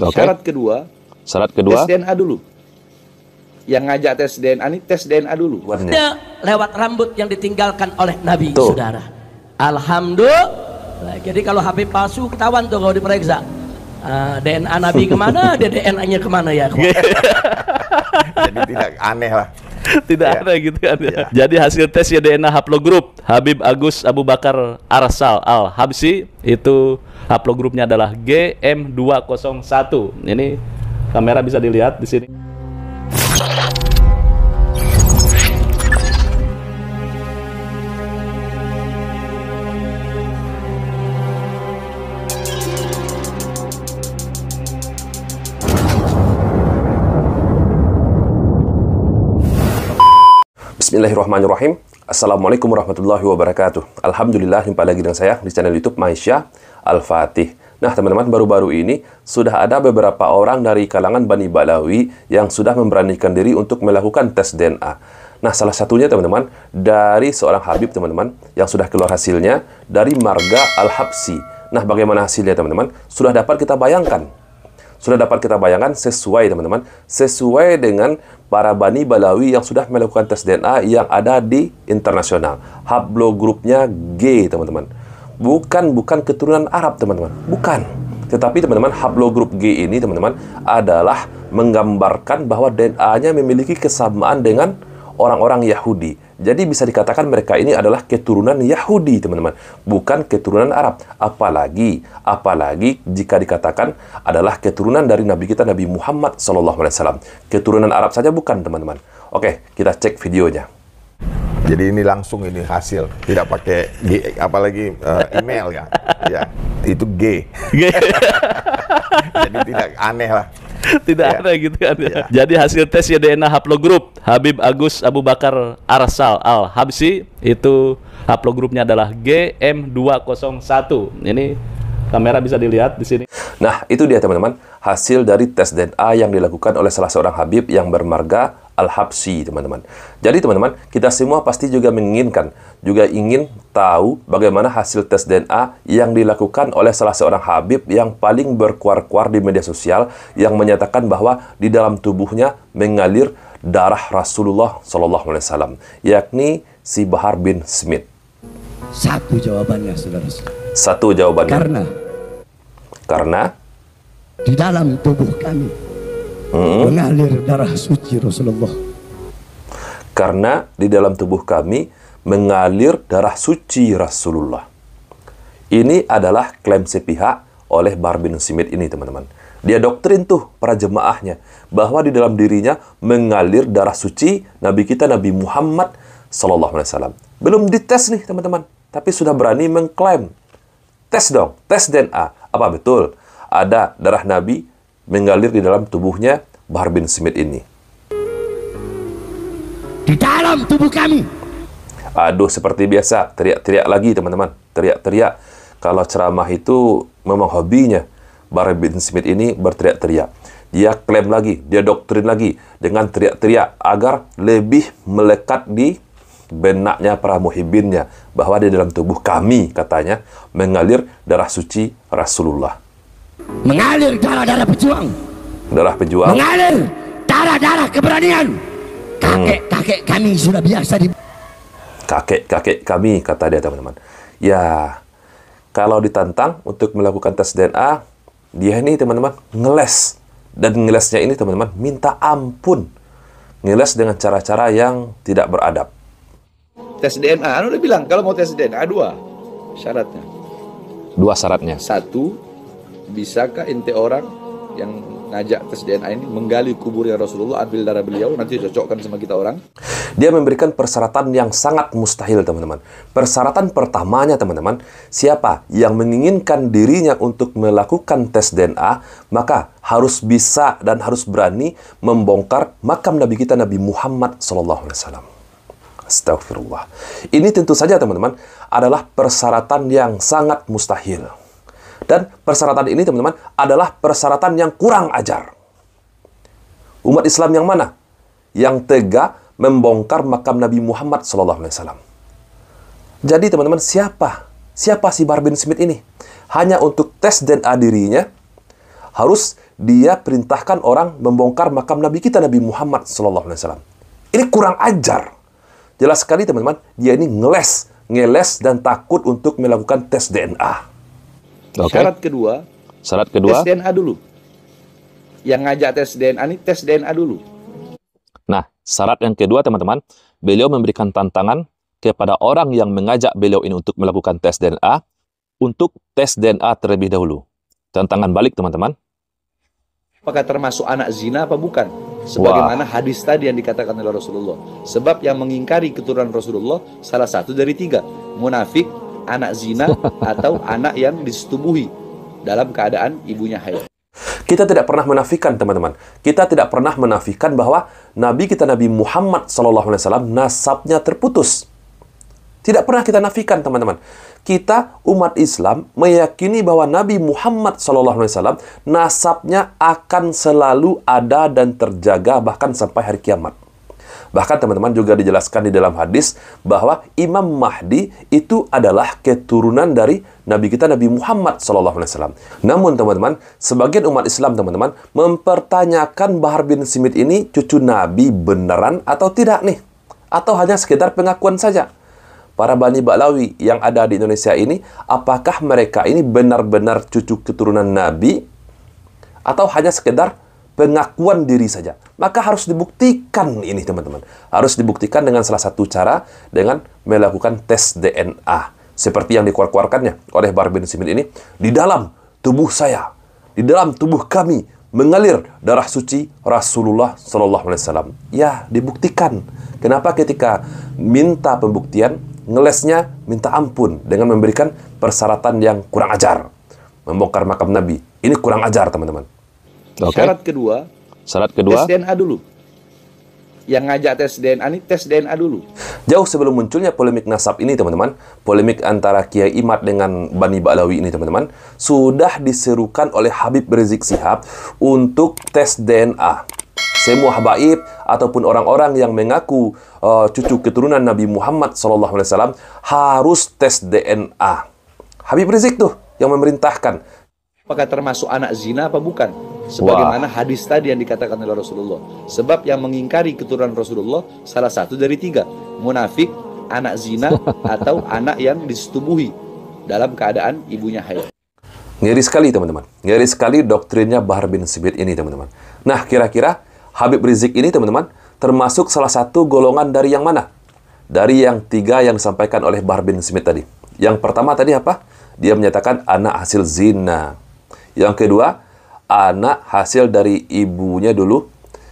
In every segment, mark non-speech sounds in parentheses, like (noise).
Okay. Syarat kedua, syarat kedua tes DNA dulu. Yang ngajak tes DNA ini tes DNA dulu. Warnanya. Lewat rambut yang ditinggalkan oleh Nabi, tuh. saudara. Alhamdulillah. Jadi kalau HP palsu ketahuan tuh kalau diperiksa. Uh, eh, DNA Nabi kemana, (laughs) dna nya kemana ya? (laughs) Jadi tidak aneh lah. (laughs) tidak yeah. ada gitu kan. Yeah. Ya. Jadi hasil tes ya DNA haplogroup Habib Agus Abu Bakar Arsal Al Habsi itu haplogroupnya adalah GM201. Ini kamera bisa dilihat di sini. Bismillahirrahmanirrahim. Assalamualaikum warahmatullahi wabarakatuh. Alhamdulillah jumpa lagi dengan saya di channel YouTube Maisha Al-Fatih. Nah, teman-teman baru-baru ini sudah ada beberapa orang dari kalangan Bani Balawi yang sudah memberanikan diri untuk melakukan tes DNA. Nah, salah satunya teman-teman dari seorang Habib teman-teman yang sudah keluar hasilnya dari Marga Al-Habsi. Nah, bagaimana hasilnya teman-teman? Sudah dapat kita bayangkan sudah dapat kita bayangkan sesuai teman-teman, sesuai dengan para Bani Balawi yang sudah melakukan tes DNA yang ada di internasional. Haplogrupnya G, teman-teman. Bukan bukan keturunan Arab, teman-teman. Bukan. Tetapi teman-teman, haplogrup G ini teman-teman adalah menggambarkan bahwa DNA-nya memiliki kesamaan dengan orang-orang Yahudi jadi bisa dikatakan mereka ini adalah keturunan Yahudi, teman-teman, bukan keturunan Arab. Apalagi apalagi jika dikatakan adalah keturunan dari nabi kita Nabi Muhammad SAW. Keturunan Arab saja bukan, teman-teman. Oke, kita cek videonya. Jadi ini langsung ini hasil, tidak pakai apalagi uh, email ya. ya. Itu G. G. (laughs) Jadi tidak aneh lah. (laughs) tidak ya. ada gitu kan. Ya. Iya. Jadi hasil tes ya DNA haplogroup Habib Agus Abu Bakar Arsal Al Habsi itu haplogroupnya adalah GM201. Ini kamera bisa dilihat di sini. Nah, itu dia teman-teman hasil dari tes DNA yang dilakukan oleh salah seorang Habib yang bermarga Al-Habsi, teman-teman. Jadi, teman-teman, kita semua pasti juga menginginkan, juga ingin tahu bagaimana hasil tes DNA yang dilakukan oleh salah seorang Habib yang paling berkuar-kuar di media sosial yang menyatakan bahwa di dalam tubuhnya mengalir darah Rasulullah Shallallahu Alaihi Wasallam, yakni si Bahar bin Smith. Satu jawabannya, saudara. Satu jawabannya. Karena. Karena di dalam tubuh kami hmm. mengalir darah suci Rasulullah. Karena di dalam tubuh kami mengalir darah suci Rasulullah. Ini adalah klaim sepihak oleh Bar bin Simit ini teman-teman. Dia doktrin tuh para jemaahnya bahwa di dalam dirinya mengalir darah suci Nabi kita Nabi Muhammad Sallallahu Alaihi Wasallam. Belum dites nih teman-teman, tapi sudah berani mengklaim. Tes dong, tes DNA. Apa betul? ada darah Nabi mengalir di dalam tubuhnya Bahar bin Smith ini. Di dalam tubuh kami. Aduh, seperti biasa, teriak-teriak lagi teman-teman. Teriak-teriak. Kalau ceramah itu memang hobinya. Bahar bin Smith ini berteriak-teriak. Dia klaim lagi, dia doktrin lagi dengan teriak-teriak agar lebih melekat di benaknya para muhibinnya bahwa di dalam tubuh kami katanya mengalir darah suci Rasulullah mengalir darah-darah pejuang darah pejuang mengalir darah-darah keberanian kakek-kakek hmm. kami sudah biasa di kakek-kakek kami kata dia teman-teman ya kalau ditantang untuk melakukan tes DNA dia ini teman-teman ngeles dan ngelesnya ini teman-teman minta ampun ngeles dengan cara-cara yang tidak beradab tes DNA anu udah bilang kalau mau tes DNA dua syaratnya dua syaratnya satu bisakah ente orang yang ngajak tes DNA ini menggali kuburnya Rasulullah ambil darah beliau nanti cocokkan sama kita orang dia memberikan persyaratan yang sangat mustahil teman-teman persyaratan pertamanya teman-teman siapa yang menginginkan dirinya untuk melakukan tes DNA maka harus bisa dan harus berani membongkar makam Nabi kita Nabi Muhammad SAW Astagfirullah. Ini tentu saja teman-teman adalah persyaratan yang sangat mustahil. Dan persyaratan ini teman-teman adalah persyaratan yang kurang ajar. Umat Islam yang mana? Yang tega membongkar makam Nabi Muhammad SAW. Jadi teman-teman siapa? Siapa si Barbin Smith ini? Hanya untuk tes DNA dirinya, harus dia perintahkan orang membongkar makam Nabi kita Nabi Muhammad SAW. Ini kurang ajar. Jelas sekali teman-teman, dia ini ngeles, ngeles dan takut untuk melakukan tes DNA. Okay. Syarat kedua, syarat kedua tes DNA dulu. Yang ngajak tes DNA ini tes DNA dulu. Nah, syarat yang kedua teman-teman, beliau memberikan tantangan kepada orang yang mengajak beliau ini untuk melakukan tes DNA untuk tes DNA terlebih dahulu. Tantangan balik teman-teman. Apakah termasuk anak zina apa bukan? Sebagaimana Wah. hadis tadi yang dikatakan oleh Rasulullah. Sebab yang mengingkari keturunan Rasulullah salah satu dari tiga. Munafik, anak zina atau anak yang disetubuhi dalam keadaan ibunya haid. Kita tidak pernah menafikan teman-teman. Kita tidak pernah menafikan bahwa Nabi kita Nabi Muhammad SAW nasabnya terputus. Tidak pernah kita nafikan teman-teman. Kita umat Islam meyakini bahwa Nabi Muhammad SAW nasabnya akan selalu ada dan terjaga bahkan sampai hari kiamat. Bahkan teman-teman juga dijelaskan di dalam hadis bahwa Imam Mahdi itu adalah keturunan dari Nabi kita Nabi Muhammad SAW. Namun teman-teman, sebagian umat Islam teman-teman mempertanyakan Bahar bin simit ini cucu Nabi beneran atau tidak nih? Atau hanya sekedar pengakuan saja? Para Bani Baklawi yang ada di Indonesia ini, apakah mereka ini benar-benar cucu keturunan Nabi? Atau hanya sekedar pengakuan diri saja. Maka harus dibuktikan ini teman-teman. Harus dibuktikan dengan salah satu cara dengan melakukan tes DNA. Seperti yang dikeluarkannya oleh Barbin Simil ini. Di dalam tubuh saya, di dalam tubuh kami mengalir darah suci Rasulullah Shallallahu Alaihi Wasallam. Ya, dibuktikan. Kenapa ketika minta pembuktian, ngelesnya minta ampun dengan memberikan persyaratan yang kurang ajar. Membongkar makam Nabi. Ini kurang ajar, teman-teman. Okay. Syarat kedua, syarat kedua tes DNA dulu. Yang ngajak tes DNA ini tes DNA dulu. Jauh sebelum munculnya polemik nasab ini, teman-teman, polemik antara Kiai Imad dengan Bani Balawi ini, teman-teman, sudah diserukan oleh Habib Rizik Sihab untuk tes DNA semua habaib ataupun orang-orang yang mengaku uh, cucu keturunan Nabi Muhammad SAW harus tes DNA. Habib Rizik tuh yang memerintahkan. Apakah termasuk anak zina apa bukan? sebagaimana Wah. hadis tadi yang dikatakan oleh Rasulullah. Sebab yang mengingkari keturunan Rasulullah salah satu dari tiga, munafik, anak zina, (laughs) atau anak yang disetubuhi dalam keadaan ibunya haid. Ngeri sekali teman-teman. Ngeri sekali doktrinnya Bahar bin Smith ini teman-teman. Nah kira-kira Habib Rizik ini teman-teman termasuk salah satu golongan dari yang mana? Dari yang tiga yang disampaikan oleh Bahar bin Smith tadi. Yang pertama tadi apa? Dia menyatakan anak hasil zina. Yang kedua, anak hasil dari ibunya dulu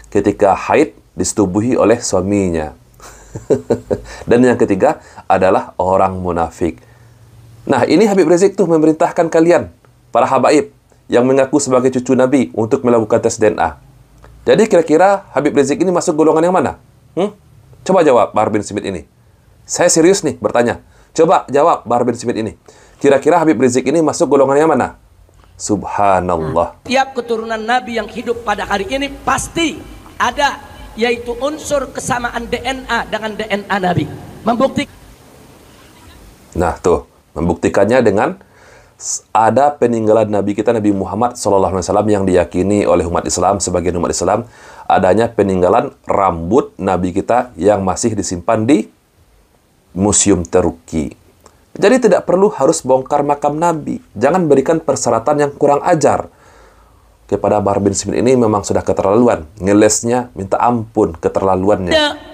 ketika haid disetubuhi oleh suaminya. (laughs) Dan yang ketiga adalah orang munafik. Nah, ini Habib Rizik tuh memerintahkan kalian, para habaib, yang mengaku sebagai cucu Nabi untuk melakukan tes DNA. Jadi kira-kira Habib Rizik ini masuk golongan yang mana? Hmm? Coba jawab Bahar bin Smith ini. Saya serius nih bertanya. Coba jawab Bahar bin Smith ini. Kira-kira Habib Rizik ini masuk golongan yang mana? Subhanallah. Hmm. Tiap keturunan Nabi yang hidup pada hari ini pasti ada yaitu unsur kesamaan DNA dengan DNA Nabi. Membuktikan. Nah tuh, membuktikannya dengan ada peninggalan Nabi kita Nabi Muhammad SAW yang diyakini oleh umat Islam sebagian umat Islam adanya peninggalan rambut Nabi kita yang masih disimpan di Museum Teruki jadi tidak perlu harus bongkar makam Nabi. Jangan berikan persyaratan yang kurang ajar. Kepada Bahar bin Simin ini memang sudah keterlaluan. Ngelesnya minta ampun keterlaluannya.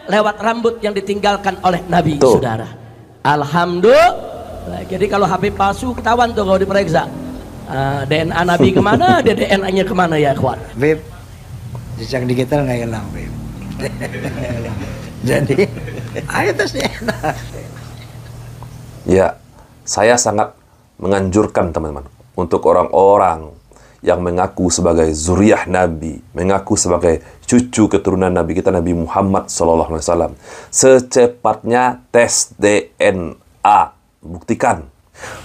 Lewat rambut yang ditinggalkan oleh Nabi, tuh. saudara. Alhamdulillah. Jadi kalau HP palsu ketahuan tuh kalau diperiksa. Uh, eh, DNA Nabi (laughs) kemana, DNA-nya kemana ya kuat? Beb, jejak digital nggak hilang, Beb. (laughs) Jadi, ayo tesnya Ya, saya sangat menganjurkan teman-teman untuk orang-orang yang mengaku sebagai Zuriyah Nabi, mengaku sebagai cucu keturunan Nabi kita Nabi Muhammad Sallallahu Alaihi Wasallam, secepatnya tes DNA buktikan.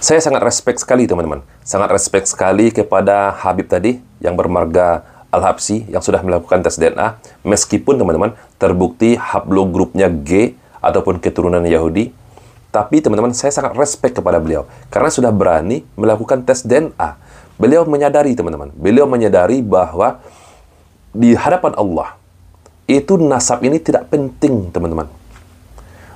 Saya sangat respect sekali teman-teman, sangat respect sekali kepada Habib tadi yang bermarga Al-Habsi yang sudah melakukan tes DNA, meskipun teman-teman terbukti haplogrupnya G ataupun keturunan Yahudi, tapi teman-teman, saya sangat respect kepada beliau karena sudah berani melakukan tes DNA. Beliau menyadari, teman-teman, beliau menyadari bahwa di hadapan Allah itu nasab ini tidak penting, teman-teman.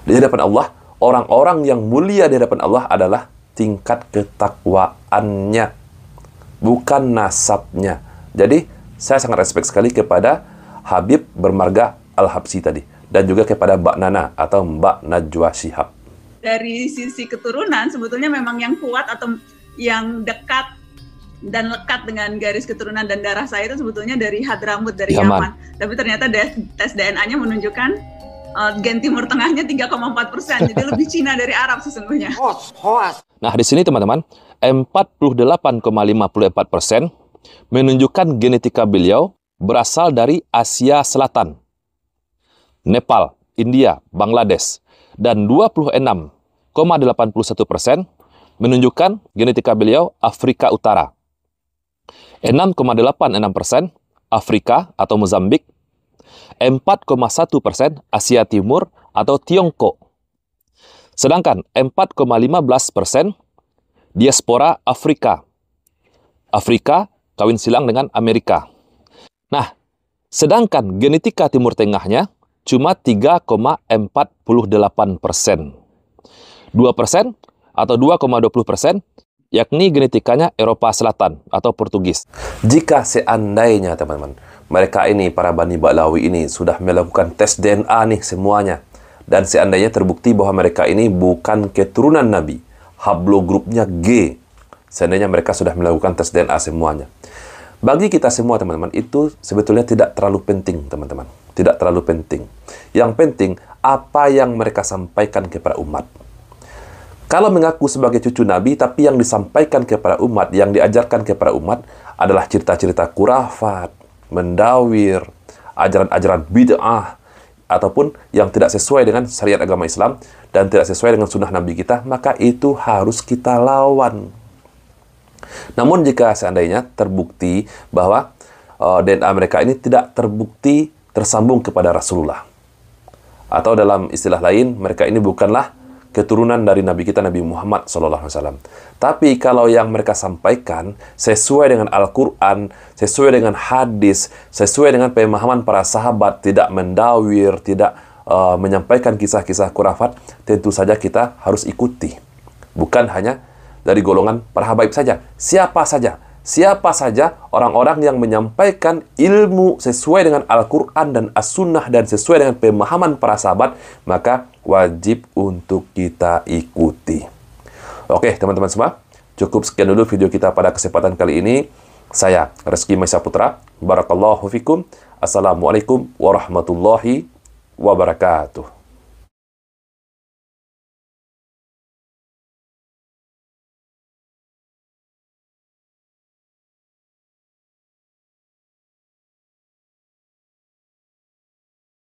Di hadapan Allah, orang-orang yang mulia di hadapan Allah adalah tingkat ketakwaannya, bukan nasabnya. Jadi, saya sangat respect sekali kepada Habib bermarga Al-Habsi tadi dan juga kepada Mbak Nana atau Mbak Najwa Shihab dari sisi keturunan sebetulnya memang yang kuat atau yang dekat dan lekat dengan garis keturunan dan darah saya itu sebetulnya dari Hadramut dari Yaman. Yaman. Tapi ternyata tes DNA-nya menunjukkan uh, gen Timur Tengahnya 3,4 persen, jadi (laughs) lebih Cina dari Arab sesungguhnya. Nah di sini teman-teman, 48,54 persen menunjukkan genetika beliau berasal dari Asia Selatan, Nepal, India, Bangladesh dan 26,81 persen menunjukkan genetika beliau Afrika Utara. 6,86 persen Afrika atau Mozambik, 4,1 persen Asia Timur atau Tiongkok, sedangkan 4,15 persen diaspora Afrika. Afrika kawin silang dengan Amerika. Nah, sedangkan genetika Timur Tengahnya cuma 3,48 persen. 2 persen atau 2,20 persen yakni genetikanya Eropa Selatan atau Portugis. Jika seandainya teman-teman, mereka ini para Bani Balawi ini sudah melakukan tes DNA nih semuanya dan seandainya terbukti bahwa mereka ini bukan keturunan Nabi, grupnya G. Seandainya mereka sudah melakukan tes DNA semuanya. Bagi kita semua teman-teman, itu sebetulnya tidak terlalu penting teman-teman tidak terlalu penting. Yang penting, apa yang mereka sampaikan kepada umat. Kalau mengaku sebagai cucu Nabi, tapi yang disampaikan kepada umat, yang diajarkan kepada umat adalah cerita-cerita kurafat, mendawir, ajaran-ajaran bid'ah, ataupun yang tidak sesuai dengan syariat agama Islam dan tidak sesuai dengan sunnah Nabi kita, maka itu harus kita lawan. Namun jika seandainya terbukti bahwa eh, DNA mereka ini tidak terbukti tersambung kepada Rasulullah. Atau dalam istilah lain, mereka ini bukanlah keturunan dari Nabi kita Nabi Muhammad SAW. Tapi kalau yang mereka sampaikan sesuai dengan Al-Quran, sesuai dengan hadis, sesuai dengan pemahaman para sahabat, tidak mendawir, tidak uh, menyampaikan kisah-kisah kurafat, tentu saja kita harus ikuti. Bukan hanya dari golongan para habaib saja, siapa saja siapa saja orang-orang yang menyampaikan ilmu sesuai dengan Al-Quran dan As-Sunnah dan sesuai dengan pemahaman para sahabat, maka wajib untuk kita ikuti. Oke, teman-teman semua, cukup sekian dulu video kita pada kesempatan kali ini. Saya, Reski Maisa Putra, Barakallahu Fikum, Assalamualaikum warahmatullahi wabarakatuh.